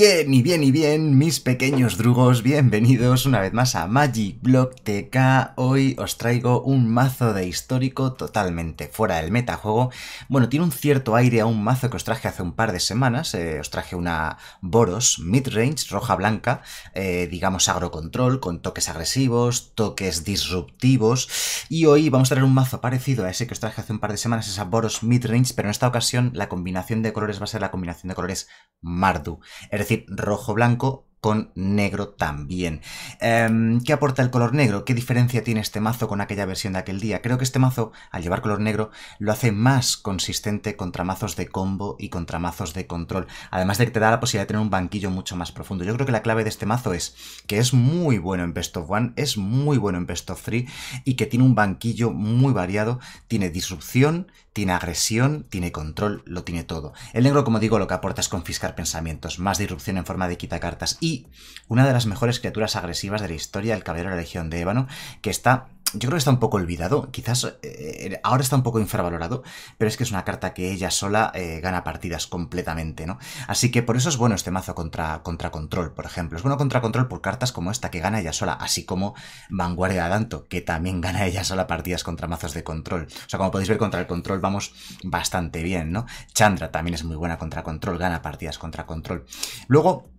bien y bien y bien, mis pequeños drugos, bienvenidos una vez más a Magic Block TK. Hoy os traigo un mazo de histórico totalmente fuera del metajuego. Bueno, tiene un cierto aire a un mazo que os traje hace un par de semanas. Eh, os traje una Boros Midrange, roja blanca, digamos eh, digamos agrocontrol, con toques agresivos, toques disruptivos. Y hoy vamos a traer un mazo parecido a ese que os traje hace un par de semanas, esa Boros Midrange, pero en esta ocasión la combinación de colores va a ser la combinación de colores Mardu decir, rojo-blanco con negro también. Em, ¿Qué aporta el color negro? ¿Qué diferencia tiene este mazo con aquella versión de aquel día? Creo que este mazo, al llevar color negro, lo hace más consistente contra mazos de combo y contra mazos de control. Además de que te da la posibilidad de tener un banquillo mucho más profundo. Yo creo que la clave de este mazo es que es muy bueno en Best of One, es muy bueno en Best of Three y que tiene un banquillo muy variado. Tiene disrupción, tiene agresión, tiene control, lo tiene todo. El negro, como digo, lo que aporta es confiscar pensamientos, más disrupción en forma de quitacartas y una de las mejores criaturas agresivas de la historia, el Caballero de la Legión de Ébano, que está yo creo que está un poco olvidado, quizás eh, ahora está un poco infravalorado, pero es que es una carta que ella sola eh, gana partidas completamente, ¿no? Así que por eso es bueno este mazo contra, contra control, por ejemplo. Es bueno contra control por cartas como esta que gana ella sola, así como Vanguardia de que también gana ella sola partidas contra mazos de control. O sea, como podéis ver, contra el control vamos bastante bien, ¿no? Chandra también es muy buena contra control, gana partidas contra control. Luego,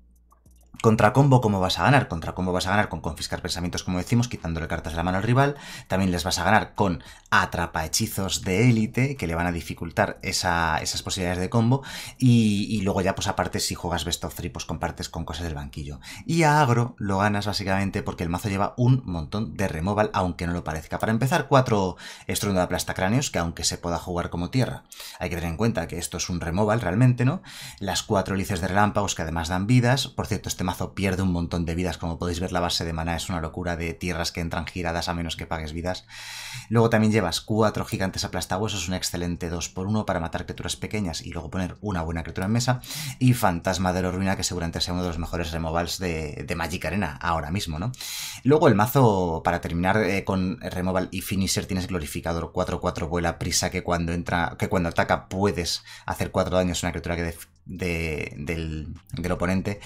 contra combo, ¿cómo vas a ganar? Contra combo vas a ganar con confiscar pensamientos, como decimos, quitándole cartas de la mano al rival. También les vas a ganar con atrapa hechizos de élite, que le van a dificultar esas posibilidades de combo. Y, luego ya, pues aparte, si juegas best of three, pues compartes con cosas del banquillo. Y a agro lo ganas básicamente porque el mazo lleva un montón de removal, aunque no lo parezca. Para empezar, cuatro estruendo de aplastacráneos, que aunque se pueda jugar como tierra, hay que tener en cuenta que esto es un removal realmente, ¿no? Las cuatro lices de relámpagos que además dan vidas. Por cierto, este mazo pierde un montón de vidas, como podéis ver la base de maná es una locura de tierras que entran giradas a menos que pagues vidas. Luego también llevas cuatro gigantes es un excelente 2x1 para matar criaturas pequeñas y luego poner una buena criatura en mesa. Y Fantasma de la Ruina, que seguramente sea uno de los mejores removals de, Magic Arena ahora mismo, ¿no? Luego el mazo, para terminar eh, con removal y finisher, tienes glorificador 4-4 vuela prisa que cuando entra, que cuando ataca puedes hacer 4 daños a una criatura que del oponente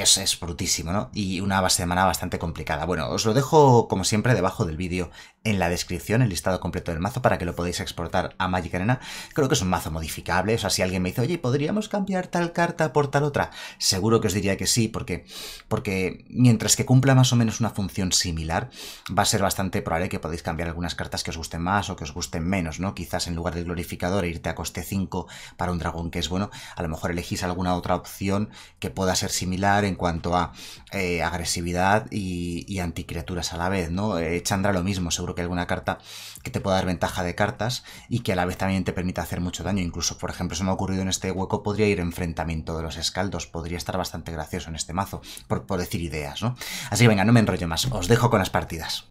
es, brutísimo, ¿no? Y una base de semana bastante complicada. Bueno, os lo dejo como siempre debajo del vídeo en la descripción, el listado completo del mazo para que lo podáis exportar a Magic Arena. Creo que es un mazo modificable, o sea, si alguien me dice, oye, ¿podríamos cambiar tal carta por tal otra? Seguro que os diría que sí, porque, porque mientras que cumpla más o menos una función similar, va a ser bastante probable que podáis cambiar algunas cartas que os gusten más o que os gusten menos, ¿no? Quizás en lugar de glorificador e irte a coste 5 para un dragón que es bueno, a lo mejor elegís alguna otra opción que pueda ser similar en cuanto a eh, agresividad y, y, anticriaturas a la vez, ¿no? Eh, Chandra lo mismo, seguro que hay alguna carta que te pueda dar ventaja de cartas y que a la vez también te permita hacer mucho daño. Incluso, por ejemplo, se me ha ocurrido en este hueco, podría ir enfrentamiento de los escaldos, podría estar bastante gracioso en este mazo, por, decir ideas, ¿no? Así que venga, no me enrollo más, os dejo con las partidas.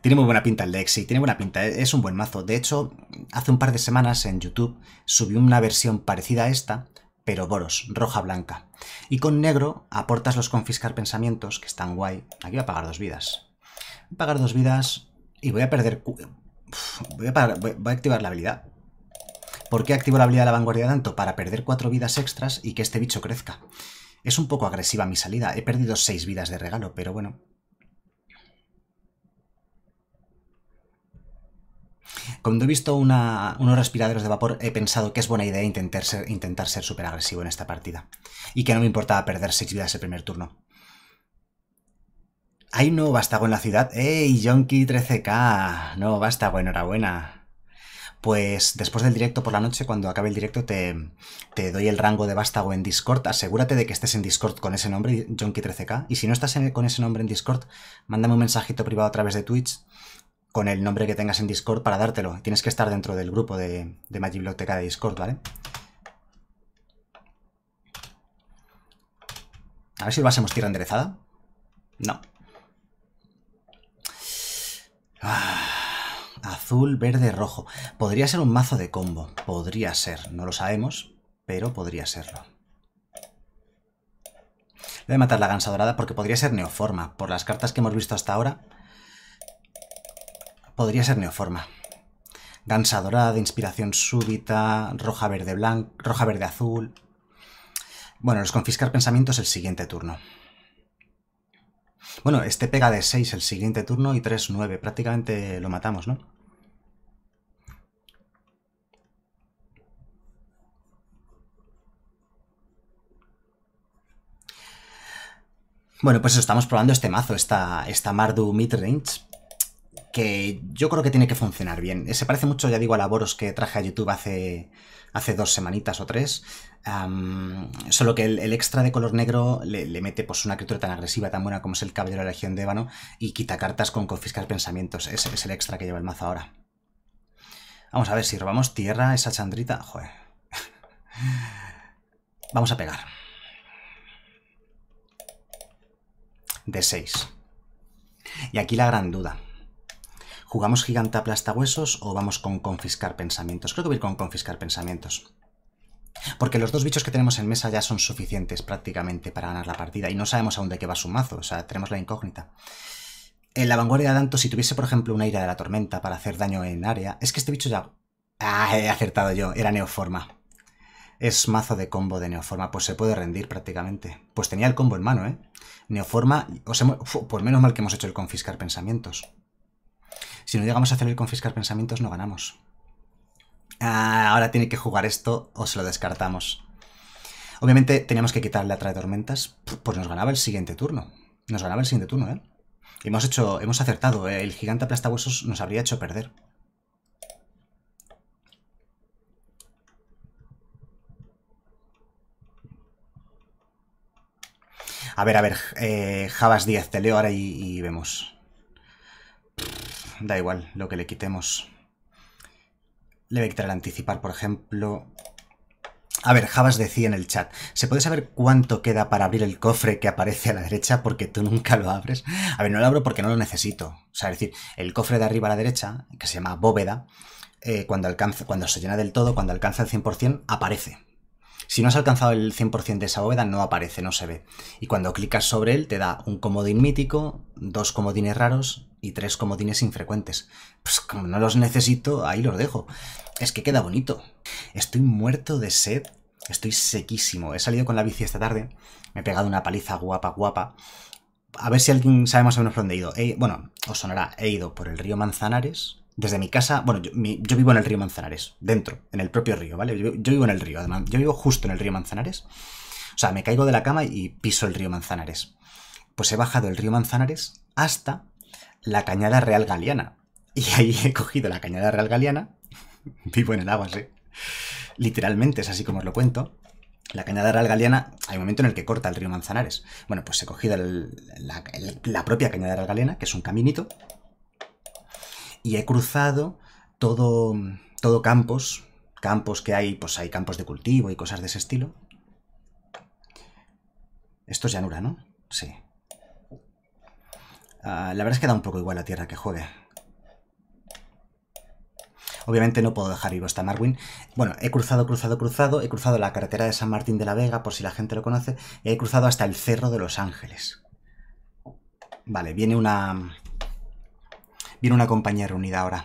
Tiene muy buena pinta el deck, sí, tiene buena pinta, eh, es un buen mazo. De hecho, hace un par de semanas en YouTube subí una versión parecida a esta, pero boros, roja blanca. Y con negro aportas los confiscar pensamientos, que están guay. Aquí voy a pagar dos vidas. Voy a pagar dos vidas y voy a perder... voy, a voy a activar la habilidad. ¿Por qué activo la habilidad de la vanguardia tanto? Para perder cuatro vidas extras y que este bicho crezca. Es un poco agresiva mi salida. He perdido seis vidas de regalo, pero bueno, Cuando he visto unos respiraderos de vapor, he pensado que es buena idea intentar ser intentar súper agresivo en esta partida. Y que no me importaba perder 6 vidas el primer turno. Hay un nuevo vástago en la ciudad. ¡Ey, jonky 13K! No, vástago, pues enhorabuena. Pues después del directo por la noche, cuando acabe el directo, te, doy el rango de vástago en Discord. Asegúrate de que estés en Discord con ese nombre, Jonky13k. Y si no estás con ese nombre en Discord, mándame un mensajito privado a través de Twitch con el nombre que tengas en Discord para dártelo. Tienes que estar dentro del grupo de, de Biblioteca de Discord, ¿vale? A ver si lo hacemos tierra enderezada. No. Ah, azul, verde, rojo. Podría ser un mazo de combo. Podría ser. No lo sabemos, pero podría serlo. Le voy matar la gansa dorada porque podría ser neoforma. Por las cartas que hemos visto hasta ahora, Podría ser neoforma. Danza dorada, inspiración súbita, roja verde blanco, roja verde azul. Bueno, los confiscar pensamientos el siguiente turno. Bueno, este pega de 6 el siguiente turno y 3, 9. Prácticamente lo matamos, ¿no? Bueno, pues estamos probando este mazo, esta, esta Mardu Midrange yo creo que tiene que funcionar bien. Se parece mucho, ya digo, a laboros que traje a YouTube hace, hace dos semanitas o tres. solo que el, extra de color negro le, mete pues, una criatura tan agresiva, tan buena como es el Caballero de la Legión de Ébano y quita cartas con confiscar pensamientos. Ese es el extra que lleva el mazo ahora. Vamos a ver si robamos tierra esa chandrita. Joder. Vamos a pegar. De 6. Y aquí la gran duda. ¿Jugamos gigante huesos o vamos con confiscar pensamientos? Creo que voy con confiscar pensamientos. Porque los dos bichos que tenemos en mesa ya son suficientes prácticamente para ganar la partida y no sabemos a dónde qué va su mazo, o sea, tenemos la incógnita. En la vanguardia de Danto, si tuviese, por ejemplo, una ira de la tormenta para hacer daño en área, es que este bicho ya... ¡Ah! He acertado yo, era neoforma. Es mazo de combo de neoforma, pues se puede rendir prácticamente. Pues tenía el combo en mano, ¿eh? Neoforma, por pues menos mal que hemos hecho el confiscar pensamientos. Si no llegamos a hacerlo confiscar pensamientos, no ganamos. Ah, ahora tiene que jugar esto o se lo descartamos. Obviamente teníamos que quitarle a de Tormentas, pues nos ganaba el siguiente turno. Nos ganaba el siguiente turno, ¿eh? Hemos hecho, hemos acertado. ¿eh? El gigante aplastabuesos nos habría hecho perder. A ver, a ver, eh, Javas 10, te leo ahora y vemos da igual lo que le quitemos. Le voy a quitar el anticipar, por ejemplo. A ver, Javas decía en el chat, ¿se puede saber cuánto queda para abrir el cofre que aparece a la derecha? Porque tú nunca lo abres. A ver, no lo abro porque no lo necesito. O sea, es decir, el cofre de arriba a la derecha, que se llama bóveda, eh, cuando, cuando se llena del todo, cuando alcanza el 100%, aparece. Si no has alcanzado el 100% de esa bóveda, no aparece, no se ve. Y cuando clicas sobre él, te da un comodín mítico, dos comodines raros y tres comodines infrecuentes. Pues como no los necesito, ahí los dejo. Es que queda bonito. Estoy muerto de sed, estoy sequísimo. He salido con la bici esta tarde, me he pegado una paliza guapa, guapa. A ver si alguien sabe más o menos por dónde he ido. bueno, os sonará, he ido por el río Manzanares, desde mi casa, bueno, yo, vivo en el río Manzanares, dentro, en el propio río, ¿vale? Yo, yo, vivo en el río, además, yo vivo justo en el río Manzanares. O sea, me caigo de la cama y piso el río Manzanares. Pues he bajado el río Manzanares hasta la cañada real galiana. Y ahí he cogido la cañada real galiana. Vivo en el agua, sí. Literalmente, es así como os lo cuento. La cañada real galiana, hay un momento en el que corta el río Manzanares. Bueno, pues he cogido la, propia cañada real galiana, que es un caminito, y he cruzado todo, todo campos, campos que hay, pues hay campos de cultivo y cosas de ese estilo. Esto es llanura, ¿no? Sí. Ah, la verdad es que da un poco igual la tierra que juegue. Obviamente no puedo dejar ir hasta Marwin. Bueno, he cruzado, cruzado, cruzado. He cruzado la carretera de San Martín de la Vega, por si la gente lo conoce. He cruzado hasta el Cerro de los Ángeles. Vale, viene una... Viene una compañía reunida ahora.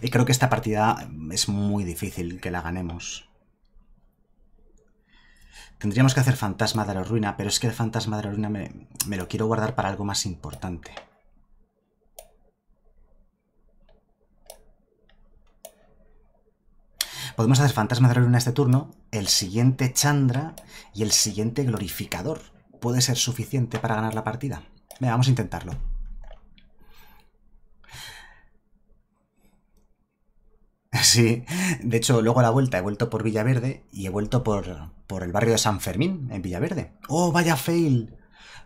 Y creo que esta partida es muy difícil que la ganemos. Tendríamos que hacer Fantasma de la Ruina, pero es que el Fantasma de la Ruina me, lo quiero guardar para algo más importante. Podemos hacer Fantasma de la Ruina este turno, el siguiente Chandra y el siguiente Glorificador. ¿Puede ser suficiente para ganar la partida? Venga, vamos a intentarlo. Sí, de hecho, luego a la vuelta he vuelto por Villaverde y he vuelto por, el barrio de San Fermín, en Villaverde. ¡Oh, vaya fail!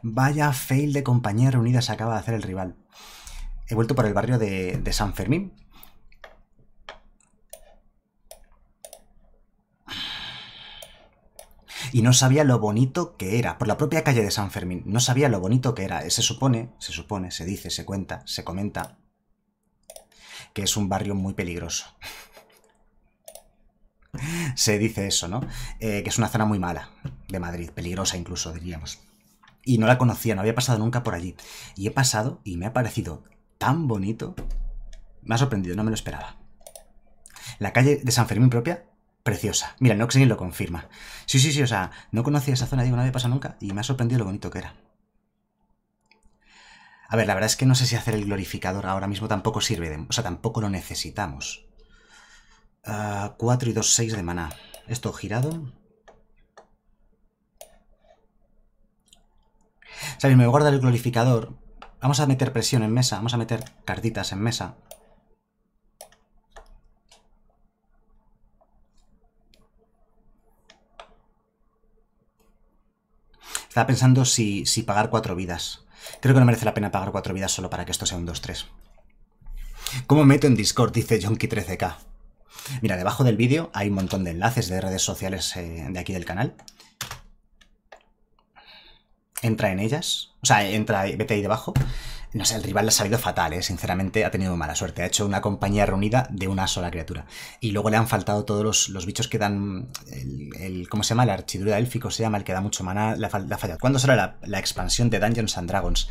Vaya fail de compañía reunida se acaba de hacer el rival. He vuelto por el barrio de, de San Fermín. Y no sabía lo bonito que era, por la propia calle de San Fermín, no sabía lo bonito que era. Se supone, se supone, se dice, se cuenta, se comenta, que es un barrio muy peligroso. Se dice eso, ¿no? Eh, que es una zona muy mala de Madrid, peligrosa incluso, diríamos. Y no la conocía, no había pasado nunca por allí. Y he pasado y me ha parecido tan bonito. Me ha sorprendido, no me lo esperaba. La calle de San Fermín propia, preciosa. Mira, Noxin lo confirma. Sí, sí, sí, o sea, no conocía esa zona, digo, no había pasado nunca y me ha sorprendido lo bonito que era. A ver, la verdad es que no sé si hacer el glorificador ahora mismo tampoco sirve de... O sea, tampoco lo necesitamos. 4 ah, y 2, 6 de maná. Esto girado. Sabes, me voy a guardar el glorificador. Vamos a meter presión en mesa. Vamos a meter cartitas en mesa. Estaba pensando si, si pagar 4 vidas. Creo que no merece la pena pagar cuatro vidas solo para que esto sea un 2-3. ¿Cómo meto en Discord? Dice Jonky13k. Mira, debajo del vídeo hay un montón de enlaces de redes sociales eh, de aquí del canal. Entra en ellas, o sea, entra, y vete ahí debajo no sé, el rival le ha salido fatal, ¿eh? sinceramente ha tenido mala suerte. Ha hecho una compañía reunida de una sola criatura. Y luego le han faltado todos los, bichos que dan. El, ¿Cómo se llama? La archidura élfico se llama, el que da mucho mana. La, ha falla. ¿Cuándo será la, expansión de Dungeons and Dragons?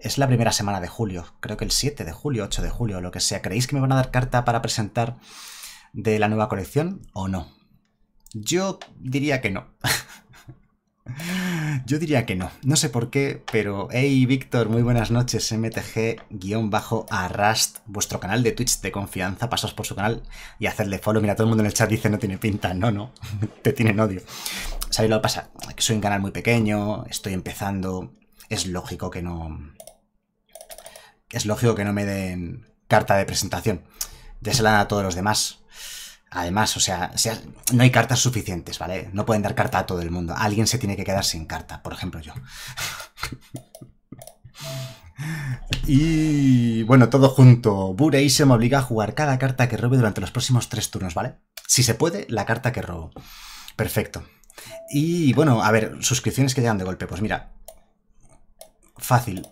Es la primera semana de julio, creo que el 7 de julio, 8 de julio, lo que sea. ¿Creéis que me van a dar carta para presentar de la nueva colección o no? Yo diría que no. Yo diría que no. No sé por qué, pero hey Víctor, muy buenas noches. MTG-Arrast, vuestro canal de Twitch de confianza. pasos por su canal y hacerle follow. Mira, todo el mundo en el chat dice no tiene pinta. No, no. Te tienen odio. ¿Sabéis lo que pasa? Que soy un canal muy pequeño, estoy empezando. Es lógico que no. Es lógico que no me den carta de presentación. Ya la a todos los demás. Además, o sea, no hay cartas suficientes, ¿vale? No pueden dar carta a todo el mundo. Alguien se tiene que quedar sin carta, por ejemplo yo. y bueno, todo junto. Burei se me obliga a jugar cada carta que robe durante los próximos tres turnos, ¿vale? Si se puede, la carta que robo. Perfecto. Y bueno, a ver, suscripciones que llegan de golpe. Pues mira, fácil.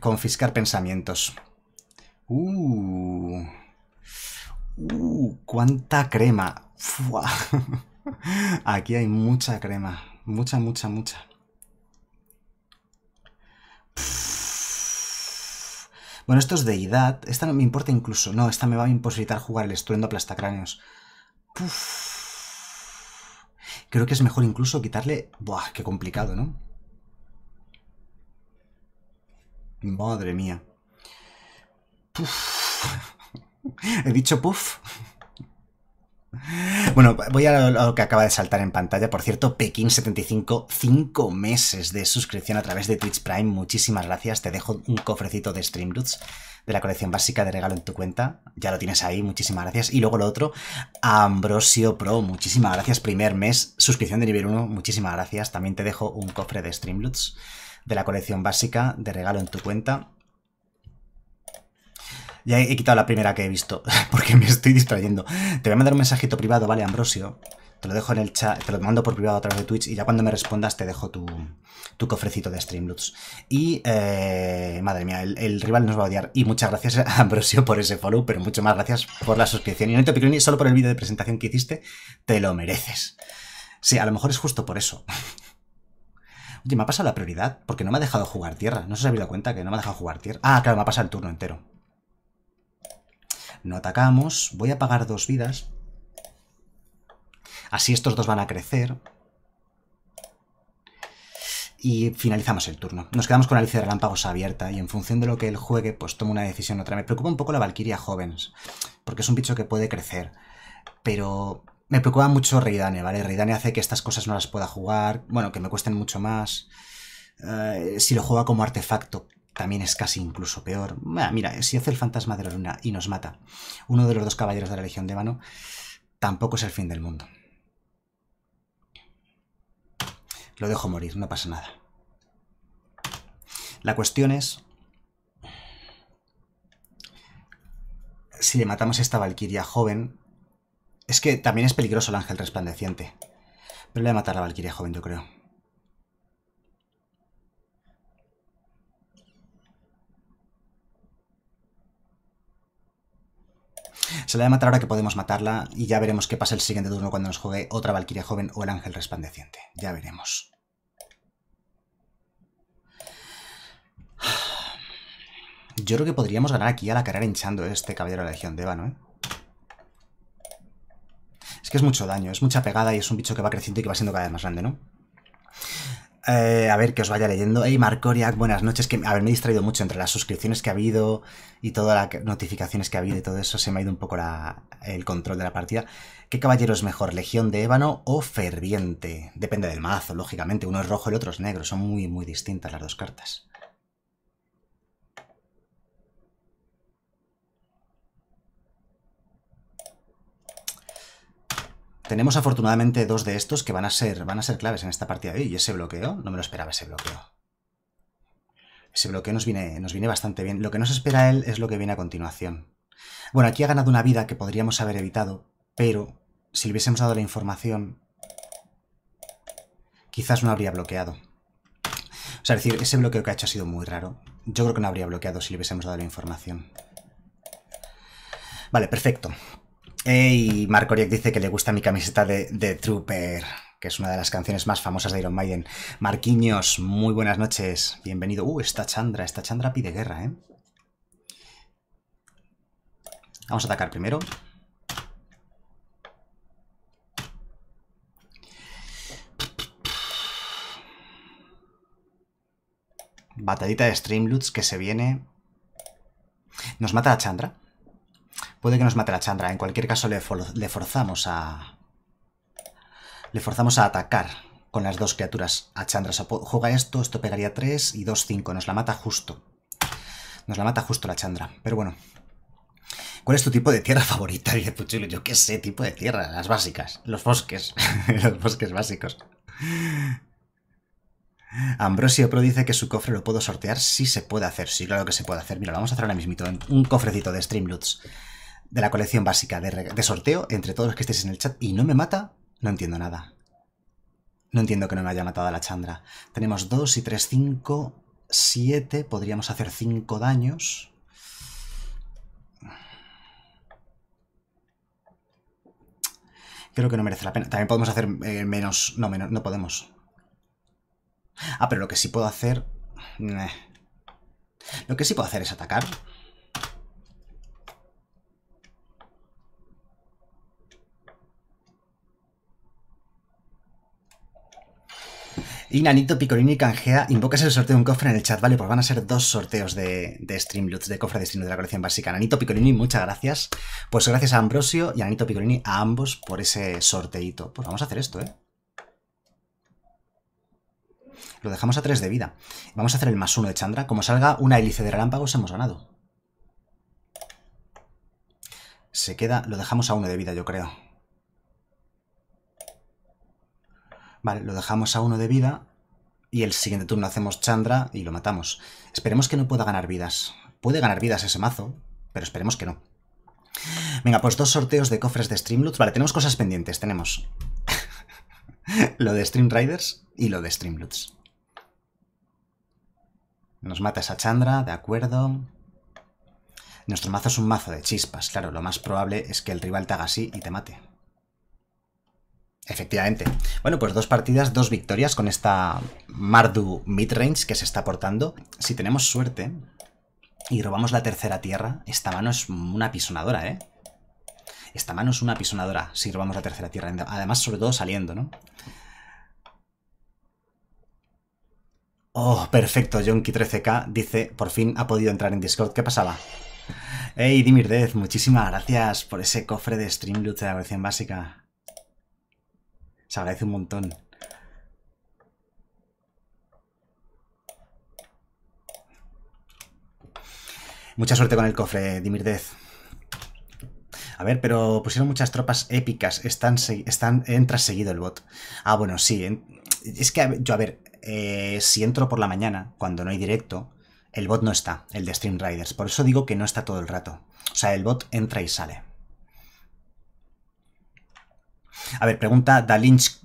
Confiscar pensamientos. Uh... ¡Uh! ¡Cuánta crema! ¡Fua! Aquí hay mucha crema. Mucha, mucha, mucha. Bueno, esto es deidad. Esta no me importa incluso. No, esta me va a imposibilitar jugar el estruendo aplastacráneos. Creo que es mejor incluso quitarle... Buah, qué complicado, ¿no? Madre mía. Puf. He dicho puff. Bueno, voy a lo que acaba de saltar en pantalla. Por cierto, Pekín75, 5 meses de suscripción a través de Twitch Prime. Muchísimas gracias. Te dejo un cofrecito de Streamroots de la colección básica de regalo en tu cuenta. Ya lo tienes ahí. Muchísimas gracias. Y luego lo otro, Ambrosio Pro. Muchísimas gracias. Primer mes, suscripción de nivel 1. Muchísimas gracias. También te dejo un cofre de Streamloots de la colección básica de regalo en tu cuenta. Ya he quitado la primera que he visto, porque me estoy distrayendo. Te voy a mandar un mensajito privado, ¿vale, Ambrosio? Te lo dejo en el chat, te lo mando por privado a través de Twitch y ya cuando me respondas te dejo tu, cofrecito de Streamloops. Y, eh, madre mía, el, rival nos va a odiar. Y muchas gracias Ambrosio por ese follow, pero mucho más gracias por la suscripción. Y Neto ni solo por el vídeo de presentación que hiciste, te lo mereces. Sí, a lo mejor es justo por eso. Oye, me ha pasado la prioridad, porque no me ha dejado jugar tierra. No se si dado cuenta que no me ha dejado jugar tierra. Ah, claro, me ha pasado el turno entero. No atacamos. Voy a pagar dos vidas. Así estos dos van a crecer. Y finalizamos el turno. Nos quedamos con Alicia de relámpagos abierta y en función de lo que él juegue, pues tomo una decisión otra. Me preocupa un poco la Valkyria Jóvenes, porque es un bicho que puede crecer. Pero me preocupa mucho Reidane, ¿vale? Reidane hace que estas cosas no las pueda jugar, bueno, que me cuesten mucho más. Eh, si lo juega como artefacto, también es casi incluso peor. Ah, mira, si hace el fantasma de la luna y nos mata uno de los dos caballeros de la Legión de Mano, tampoco es el fin del mundo. Lo dejo morir, no pasa nada. La cuestión es... Si le matamos a esta Valquiria joven... Es que también es peligroso el ángel resplandeciente. Pero le voy a matar a la Valquiria joven, yo creo. Se la voy a matar ahora que podemos matarla y ya veremos qué pasa el siguiente turno cuando nos juegue otra Valquiria joven o el ángel resplandeciente. Ya veremos. Yo creo que podríamos ganar aquí a la carrera hinchando este caballero de la legión de Eva, ¿no? Eh? Es que es mucho daño, es mucha pegada y es un bicho que va creciendo y que va siendo cada vez más grande, ¿no? Eh, a ver, que os vaya leyendo. Hey, Marcoriak, buenas noches. Que, a ver, me he distraído mucho entre las suscripciones que ha habido y todas las notificaciones que ha habido y todo eso. Se me ha ido un poco el control de la partida. ¿Qué caballero es mejor, legión de ébano o ferviente? Depende del mazo, lógicamente. Uno es rojo y el otro es negro. Son muy, muy distintas las dos cartas. Tenemos afortunadamente dos de estos que van a ser, van a ser claves en esta partida de hoy. Y ese bloqueo, no me lo esperaba ese bloqueo. Ese bloqueo nos viene, nos viene bastante bien. Lo que nos espera él es lo que viene a continuación. Bueno, aquí ha ganado una vida que podríamos haber evitado, pero si le hubiésemos dado la información, quizás no habría bloqueado. O sea, decir, ese bloqueo que ha hecho ha sido muy raro. Yo creo que no habría bloqueado si le hubiésemos dado la información. Vale, perfecto. Hey, eh, Marco Oriek dice que le gusta mi camiseta de, Trooper, que es una de las canciones más famosas de Iron Maiden. Marquiños, muy buenas noches. Bienvenido. Uh, esta Chandra, esta Chandra pide guerra, ¿eh? Vamos a atacar primero. Batadita de Streamloots que se viene. ¿Nos mata a Chandra? Puede que nos mate la Chandra. En cualquier caso, le, forzamos a... Le forzamos a atacar con las dos criaturas. A Chandra juega esto, esto pegaría 3 y 2, 5. Nos la mata justo. Nos la mata justo la Chandra. Pero bueno. ¿Cuál es tu tipo de tierra favorita? Dice Yo qué sé, tipo de tierra. Las básicas. Los bosques. los bosques básicos. Ambrosio Pro dice que su cofre lo puedo sortear. Sí se puede hacer. Sí, claro que se puede hacer. Mira, vamos a hacer ahora mismito. Un cofrecito de Streamloots de la colección básica de, sorteo entre todos los que estéis en el chat y no me mata, no entiendo nada. No entiendo que no me haya matado a la Chandra. Tenemos 2 y 3, 5, 7. Podríamos hacer 5 daños. Creo que no merece la pena. También podemos hacer eh, menos... No, menos, no podemos. Ah, pero lo que sí puedo hacer... Eh, lo que sí puedo hacer es atacar. Y Nanito Picorini canjea, invocas el sorteo de un cofre en el chat, ¿vale? Pues van a ser dos sorteos de, de de cofre de destino de la colección básica. Nanito Picorini, muchas gracias. Pues gracias a Ambrosio y a Nanito Picorini, a ambos, por ese sorteito. Pues vamos a hacer esto, ¿eh? Lo dejamos a 3 de vida. Vamos a hacer el más 1 de Chandra. Como salga una hélice de relámpagos, hemos ganado. Se queda, lo dejamos a 1 de vida, yo creo. Vale, lo dejamos a uno de vida y el siguiente turno hacemos Chandra y lo matamos. Esperemos que no pueda ganar vidas. Puede ganar vidas ese mazo, pero esperemos que no. Venga, pues dos sorteos de cofres de Streamloots. Vale, tenemos cosas pendientes. Tenemos lo de Streamriders y lo de Streamloots. Nos mata esa Chandra, de acuerdo. Nuestro mazo es un mazo de chispas. Claro, lo más probable es que el rival te haga así y te mate. Efectivamente. Bueno, pues dos partidas, dos victorias con esta Mardu midrange que se está portando. Si tenemos suerte y robamos la tercera tierra, esta mano es una apisonadora ¿eh? Esta mano es una apisonadora si robamos la tercera tierra. Además, sobre todo saliendo, ¿no? Oh, perfecto. Jonky13k dice, por fin ha podido entrar en Discord. ¿Qué pasaba? Hey, Dimirdez, muchísimas gracias por ese cofre de Streamloot de la versión básica. Se agradece un montón. Mucha suerte con el cofre, Dimirdez. A ver, pero pusieron muchas tropas épicas. Están, están, entra seguido el bot. Ah, bueno, sí. Es que yo, a ver, eh, si entro por la mañana, cuando no hay directo, el bot no está, el de Riders. Por eso digo que no está todo el rato. O sea, el bot entra y sale. A ver, pregunta Dalinch,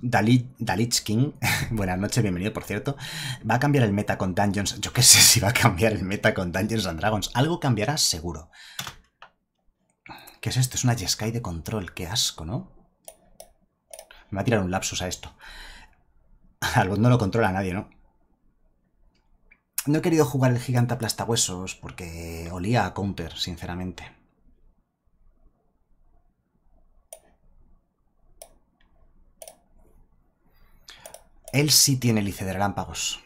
King. Buenas noches, bienvenido, por cierto. ¿Va a cambiar el meta con Dungeons? Yo qué sé si va a cambiar el meta con Dungeons and Dragons. Algo cambiará seguro. ¿Qué es esto? Es una Jeskai de control. Qué asco, ¿no? Me va a tirar un lapsus a esto. Algo no lo controla nadie, ¿no? No he querido jugar el gigante aplastahuesos porque olía a counter, sinceramente. Él sí tiene lice de relámpagos.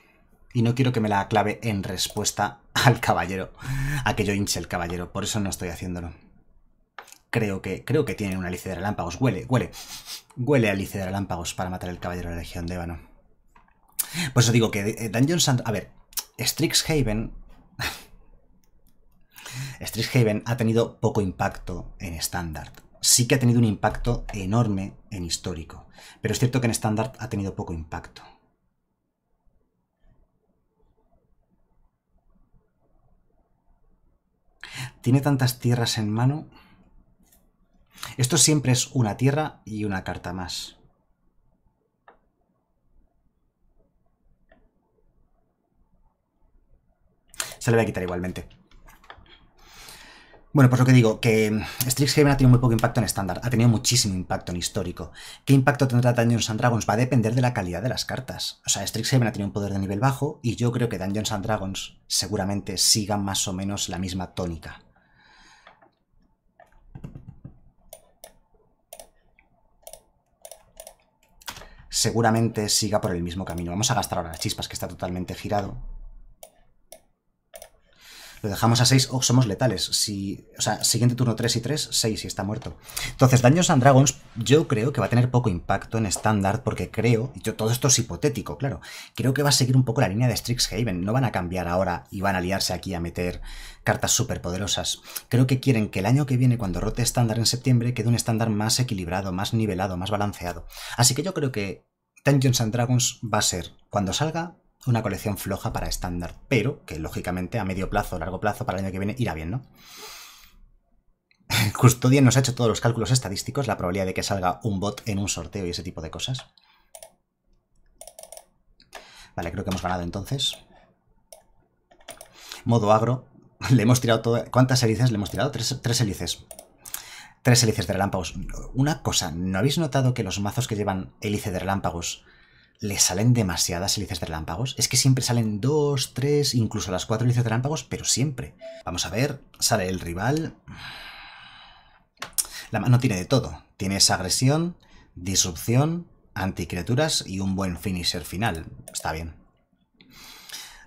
Y no quiero que me la clave en respuesta al caballero, a que yo hinche el caballero. Por eso no estoy haciéndolo. Creo que, creo que tiene una lice de relámpagos. Huele, huele. Huele a lice de relámpagos para matar al caballero de la Legión de Ébano. Pues eso digo que eh, Dungeons A ver, Strixhaven... Strixhaven ha tenido poco impacto en estándar sí que ha tenido un impacto enorme en histórico, pero es cierto que en estándar ha tenido poco impacto. Tiene tantas tierras en mano. Esto siempre es una tierra y una carta más. Se le voy a quitar igualmente. Bueno, pues lo que digo, que mm, Strixhaven ha tenido muy poco impacto en estándar, ha tenido muchísimo impacto en histórico. ¿Qué impacto tendrá Dungeons and Dragons? Va a depender de la calidad de las cartas. O sea, Strixhaven ha tenido un poder de nivel bajo y yo creo que Dungeons and Dragons seguramente siga más o menos la misma tónica. Seguramente siga por el mismo camino. Vamos a gastar ahora las chispas que está totalmente girado. Lo dejamos a 6, o somos letales. Si, o sea, siguiente turno 3 y 3, 6 y está muerto. Entonces, Dungeons and Dragons yo creo que va a tener poco impacto en estándar porque creo, y yo, todo esto es hipotético, claro, creo que va a seguir un poco la línea de Strixhaven. No van a cambiar ahora y van a liarse aquí a meter cartas superpoderosas. Creo que quieren que el año que viene, cuando rote estándar en septiembre, quede un estándar más equilibrado, más nivelado, más balanceado. Así que yo creo que Dungeons and Dragons va a ser, cuando salga, una colección floja para estándar, pero que lógicamente a medio plazo, largo plazo, para el año que viene irá bien, ¿no? Custodia nos ha hecho todos los cálculos estadísticos, la probabilidad de que salga un bot en un sorteo y ese tipo de cosas. Vale, creo que hemos ganado entonces. Modo agro. Le hemos tirado todo... ¿Cuántas hélices le hemos tirado? Tres, tres hélices. Tres hélices de relámpagos. Una cosa, ¿no habéis notado que los mazos que llevan hélice de relámpagos le salen demasiadas hélices de relámpagos. Es que siempre salen dos, tres, incluso las cuatro hélices de relámpagos, pero siempre. Vamos a ver, sale el rival. La mano tiene de todo. esa agresión, disrupción, anticriaturas y un buen finisher final. Está bien.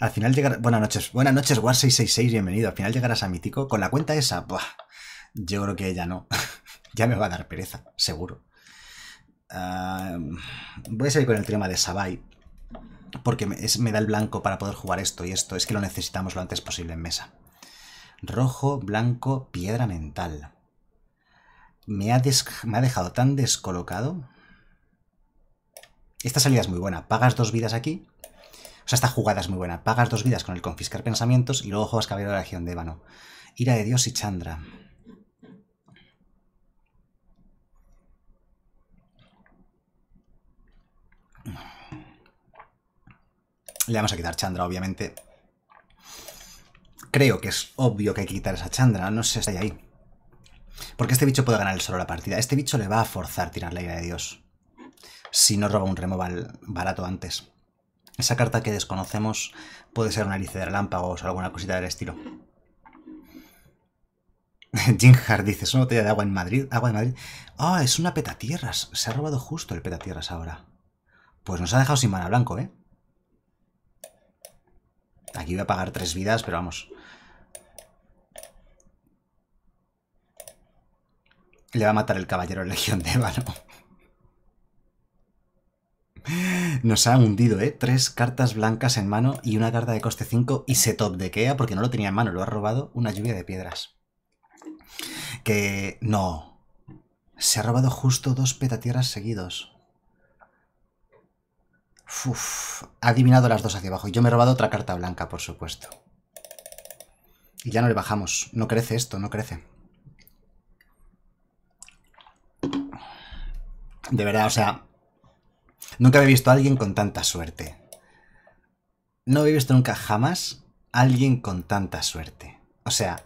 Al final llegarás... Buenas noches. Buenas noches, War666, bienvenido. Al final llegarás a Mítico. Con la cuenta esa, yo creo que ya no. ya me va a dar pereza, seguro. Ah, voy a seguir con el tema de Sabai. Porque me, es, da el blanco para poder jugar esto y esto. Es que lo necesitamos lo antes posible en mesa. Rojo, blanco, piedra mental. Me ha, dejado tan descolocado. Esta salida es muy buena. Pagas dos vidas aquí. O sea, esta jugada es muy buena. Pagas dos vidas con el confiscar pensamientos y luego juegas caballero de la región de ébano. Ira de Dios y Chandra. Le vamos a quitar Chandra, obviamente. Creo que es obvio que hay que quitar esa Chandra, no sé si está ahí. Porque este bicho puede ganar el solo la partida. Este bicho le va a forzar tirar la ira de Dios. Si no roba un removal barato antes. Esa carta que desconocemos puede ser una hélice de relámpagos o alguna cosita del estilo. Jinjar dice, es una botella de agua en Madrid. Agua en Madrid. Ah, es una petatierras. Se ha robado justo el petatierras ahora. Pues nos ha dejado sin mana blanco, ¿eh? Aquí voy a pagar tres vidas, pero vamos. Le va a matar el caballero legión de Ébano. Nos ha hundido, ¿eh? Tres cartas blancas en mano y una carta de coste 5 y se top KEA porque no lo tenía en mano, lo ha robado una lluvia de piedras. Que... no. Se ha robado justo dos petatierras seguidos. Uf, ha adivinado las dos hacia abajo. Yo me he robado otra carta blanca, por supuesto. Y ya no le bajamos. No crece esto, no crece. De verdad, o sea... Nunca había visto a alguien con tanta suerte. No había visto nunca jamás alguien con tanta suerte. O sea,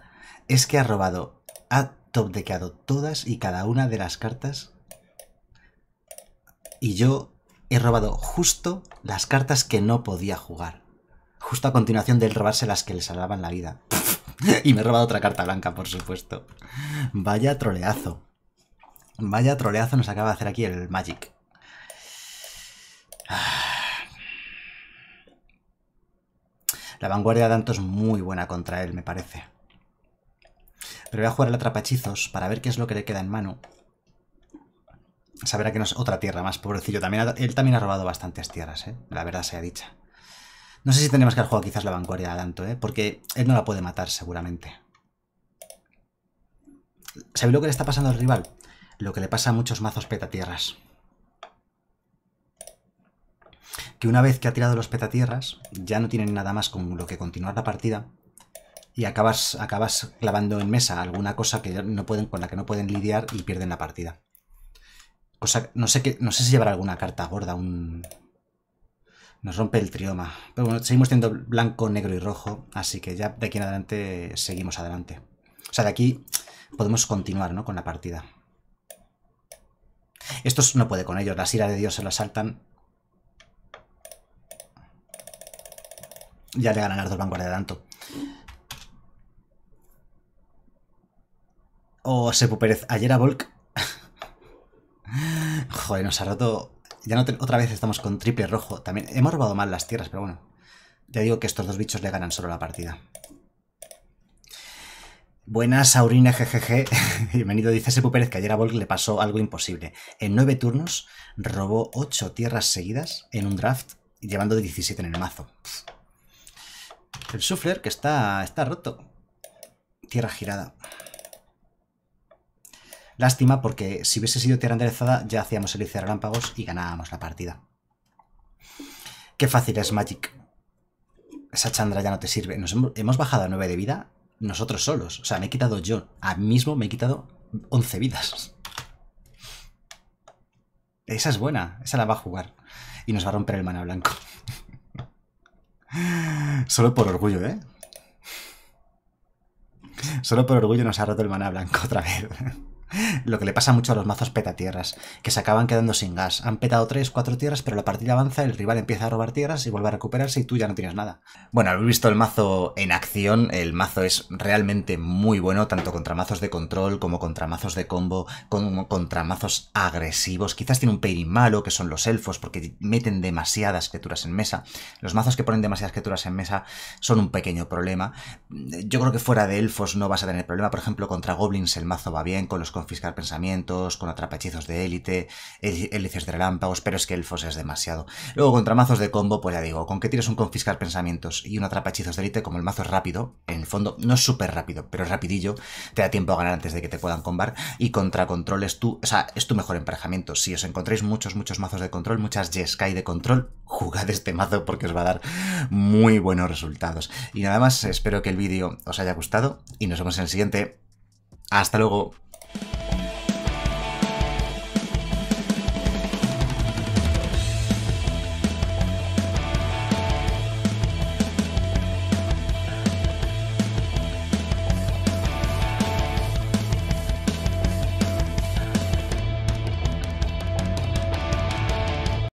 es que ha robado... Ha top dequeado todas y cada una de las cartas. Y yo he robado justo las cartas que no podía jugar. Justo a continuación de él robarse las que le salaban la vida. y me he robado otra carta blanca, por supuesto. Vaya troleazo. Vaya troleazo nos acaba de hacer aquí el Magic. La vanguardia de Danto es muy buena contra él, me parece. Pero voy a jugar el atrapachizos para ver qué es lo que le queda en mano. Saberá que no es otra tierra más, pobrecillo. También él también ha robado bastantes tierras, ¿eh? la verdad sea dicha. No sé si tenemos que haber jugado quizás la vanguardia tanto, ¿eh? porque él no la puede matar seguramente. ¿Sabéis lo que le está pasando al rival? Lo que le pasa a muchos mazos petatierras. Que una vez que ha tirado los petatierras, ya no tienen nada más con lo que continuar la partida y acabas, acabas clavando en mesa alguna cosa que no pueden, con la que no pueden lidiar y pierden la partida no sé, que, no sé si llevará alguna carta gorda, un... Nos rompe el trioma. Pero bueno, seguimos teniendo blanco, negro y rojo, así que ya de aquí en adelante seguimos adelante. O sea, de aquí podemos continuar, ¿no? Con la partida. Esto no puede con ellos, las ira de Dios se lo saltan Ya le ganan las dos vanguardias de tanto. O oh, Sepu ayer a Volk Joder, nos ha roto... Ya otra vez estamos con triple rojo. También hemos robado mal las tierras, pero bueno. Ya digo que estos dos bichos le ganan solo la partida. Buenas, Aurina, jejeje. Bienvenido, dice Sepú Pérez que ayer a Volk le pasó algo imposible. En nueve turnos robó ocho tierras seguidas en un draft, llevando 17 en el mazo. El Sufler, que está, está roto. Tierra girada. Lástima porque si hubiese sido tierra enderezada ya hacíamos el de relámpagos y ganábamos la partida. Qué fácil es Magic. Esa Chandra ya no te sirve. hemos bajado a 9 de vida nosotros solos. O sea, me he quitado yo. A mí mismo me he quitado 11 vidas. Esa es buena. Esa la va a jugar. Y nos va a romper el mana blanco. Solo por orgullo, ¿eh? Solo por orgullo nos ha roto el mana blanco otra vez. Lo que le pasa mucho a los mazos petatierras, que se acaban quedando sin gas. Han petado 3, 4 tierras, pero la partida avanza, el rival empieza a robar tierras y vuelve a recuperarse y tú ya no tienes nada. Bueno, habéis visto el mazo en acción, el mazo es realmente muy bueno, tanto contra mazos de control como contra mazos de combo, como contra mazos agresivos. Quizás tiene un pairing malo, que son los elfos, porque meten demasiadas criaturas en mesa. Los mazos que ponen demasiadas criaturas en mesa son un pequeño problema. Yo creo que fuera de elfos no vas a tener problema, por ejemplo, contra goblins el mazo va bien, con los confiscar pensamientos, con atrapachizos de élite, hélices de relámpagos, pero es que el elfos es demasiado. Luego contra mazos de combo, pues ya digo, con que tires un confiscar pensamientos y un atrapachizos de élite, como el mazo es rápido, en el fondo no es súper rápido, pero es rapidillo, te da tiempo a ganar antes de que te puedan combar, y contra control es o sea, es tu mejor emparejamiento. Si os encontráis muchos, muchos mazos de control, muchas Sky de control, jugad este mazo porque os va a dar muy buenos resultados. Y nada más, espero que el vídeo os haya gustado y nos vemos en el siguiente. Hasta luego.